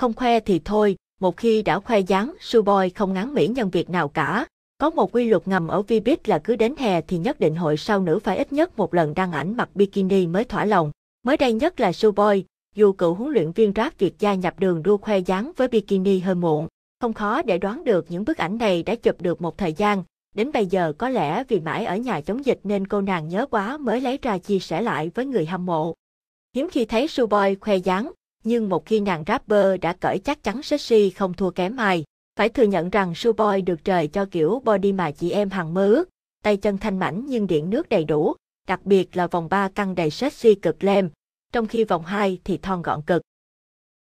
Không khoe thì thôi, một khi đã khoe dáng, Suboy không ngán mỹ nhân việc nào cả. Có một quy luật ngầm ở Vbiz là cứ đến hè thì nhất định hội sau nữ phải ít nhất một lần đăng ảnh mặc bikini mới thỏa lòng. Mới đây nhất là Suboy, dù cựu huấn luyện viên rap việc gia nhập đường đua khoe dáng với bikini hơi muộn. Không khó để đoán được những bức ảnh này đã chụp được một thời gian. Đến bây giờ có lẽ vì mãi ở nhà chống dịch nên cô nàng nhớ quá mới lấy ra chia sẻ lại với người hâm mộ. Hiếm khi thấy Suboy khoe dáng, nhưng một khi nàng rapper đã cởi chắc chắn sexy không thua kém ai. Phải thừa nhận rằng boy được trời cho kiểu body mà chị em hằng mơ ước, tay chân thanh mảnh nhưng điện nước đầy đủ, đặc biệt là vòng 3 căng đầy sexy cực lem, trong khi vòng 2 thì thon gọn cực.